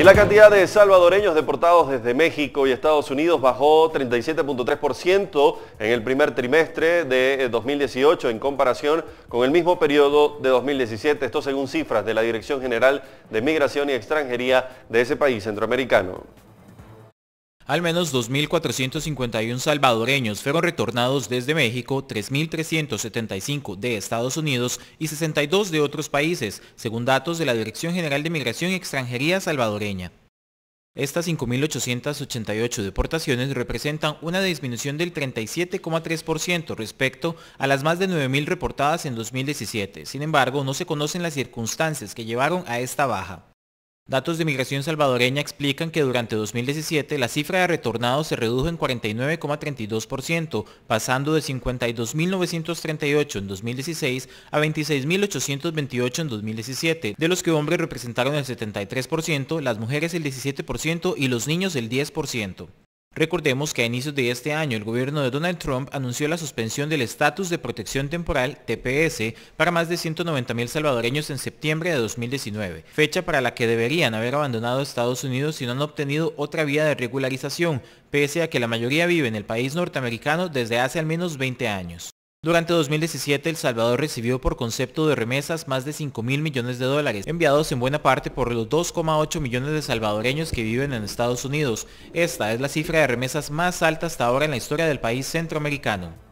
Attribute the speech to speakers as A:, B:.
A: Y la cantidad de salvadoreños deportados desde México y Estados Unidos bajó 37.3% en el primer trimestre de 2018 eh, en comparación con el mismo periodo de 2017, esto según cifras de la Dirección General de Migración y Extranjería de ese país centroamericano.
B: Al menos 2.451 salvadoreños fueron retornados desde México, 3.375 de Estados Unidos y 62 de otros países, según datos de la Dirección General de Migración y Extranjería salvadoreña. Estas 5.888 deportaciones representan una disminución del 37,3% respecto a las más de 9.000 reportadas en 2017. Sin embargo, no se conocen las circunstancias que llevaron a esta baja. Datos de migración salvadoreña explican que durante 2017 la cifra de retornados se redujo en 49,32%, pasando de 52.938 en 2016 a 26.828 en 2017, de los que hombres representaron el 73%, las mujeres el 17% y los niños el 10%. Recordemos que a inicios de este año el gobierno de Donald Trump anunció la suspensión del estatus de protección temporal TPS para más de 190.000 salvadoreños en septiembre de 2019, fecha para la que deberían haber abandonado Estados Unidos si no han obtenido otra vía de regularización, pese a que la mayoría vive en el país norteamericano desde hace al menos 20 años. Durante 2017, El Salvador recibió por concepto de remesas más de 5 mil millones de dólares, enviados en buena parte por los 2,8 millones de salvadoreños que viven en Estados Unidos. Esta es la cifra de remesas más alta hasta ahora en la historia del país centroamericano.